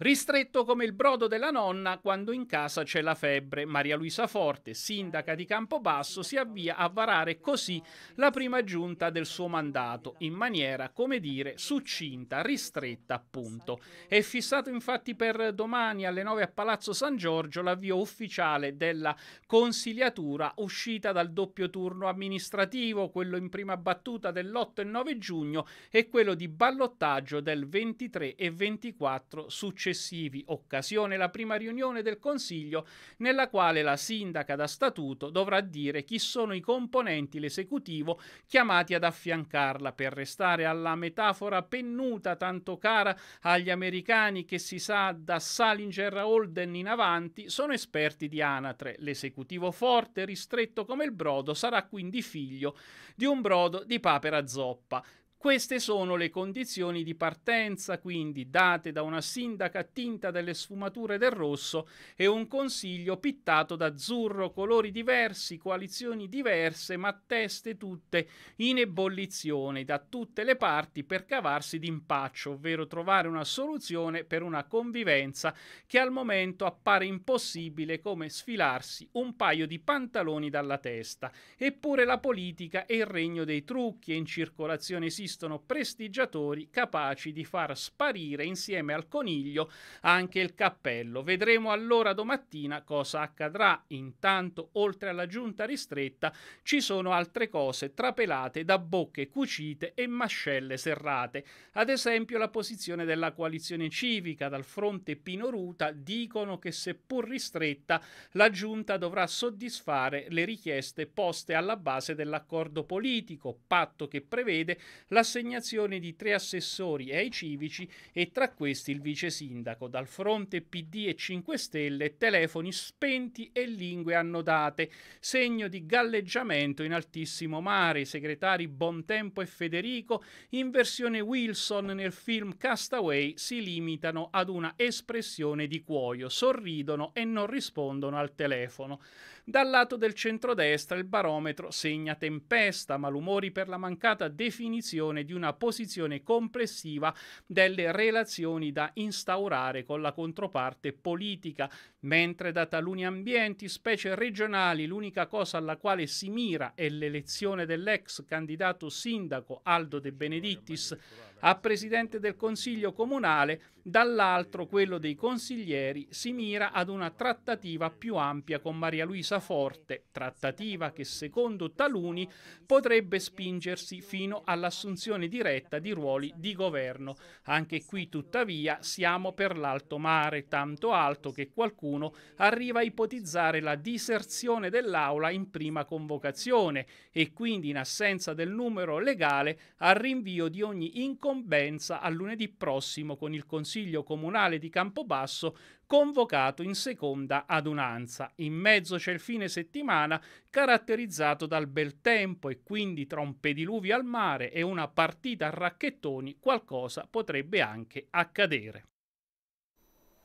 Ristretto come il brodo della nonna quando in casa c'è la febbre, Maria Luisa Forte, sindaca di Campobasso, si avvia a varare così la prima giunta del suo mandato, in maniera, come dire, succinta, ristretta appunto. È fissato infatti per domani alle 9 a Palazzo San Giorgio l'avvio ufficiale della consigliatura uscita dal doppio turno amministrativo, quello in prima battuta dell'8 e 9 giugno e quello di ballottaggio del 23 e 24 successivo successivi, occasione la prima riunione del Consiglio nella quale la sindaca da statuto dovrà dire chi sono i componenti l'esecutivo chiamati ad affiancarla per restare alla metafora pennuta tanto cara agli americani che si sa da Salinger a Holden in avanti sono esperti di anatre. L'esecutivo forte, ristretto come il brodo, sarà quindi figlio di un brodo di papera zoppa. Queste sono le condizioni di partenza, quindi date da una sindaca tinta dalle sfumature del rosso e un consiglio pittato d'azzurro, colori diversi, coalizioni diverse, ma teste tutte in ebollizione da tutte le parti per cavarsi d'impaccio, ovvero trovare una soluzione per una convivenza che al momento appare impossibile come sfilarsi un paio di pantaloni dalla testa. Eppure la politica è il regno dei trucchi e in circolazione esistono esistono prestigiatori capaci di far sparire insieme al coniglio anche il cappello. Vedremo allora domattina cosa accadrà. Intanto, oltre alla giunta ristretta, ci sono altre cose trapelate da bocche cucite e mascelle serrate. Ad esempio la posizione della coalizione civica dal fronte Pino Ruta dicono che seppur ristretta la giunta dovrà soddisfare le richieste poste alla base dell'accordo politico, patto che prevede la l'assegnazione di tre assessori ai civici e tra questi il vice sindaco. Dal fronte PD e 5 Stelle telefoni spenti e lingue annodate, segno di galleggiamento in altissimo mare. I segretari Bontempo e Federico, in versione Wilson nel film Castaway, si limitano ad una espressione di cuoio, sorridono e non rispondono al telefono. Dal lato del centrodestra il barometro segna tempesta, malumori per la mancata definizione definizione di una posizione complessiva delle relazioni da instaurare con la controparte politica, mentre da taluni ambienti, specie regionali, l'unica cosa alla quale si mira è l'elezione dell'ex candidato sindaco Aldo De Benedittis a presidente del Consiglio comunale, dall'altro quello dei consiglieri si mira ad una trattativa più ampia con Maria Luisa Forte, trattativa che secondo taluni potrebbe spingersi fino all'assunzione assunzione diretta di ruoli di governo. Anche qui, tuttavia, siamo per l'alto mare, tanto alto che qualcuno arriva a ipotizzare la diserzione dell'aula in prima convocazione e quindi in assenza del numero legale al rinvio di ogni incombenza a lunedì prossimo con il Consiglio Comunale di Campobasso convocato in seconda adunanza. In mezzo c'è il fine settimana caratterizzato dal bel tempo e quindi tra un pediluvio al mare e una partita a racchettoni qualcosa potrebbe anche accadere.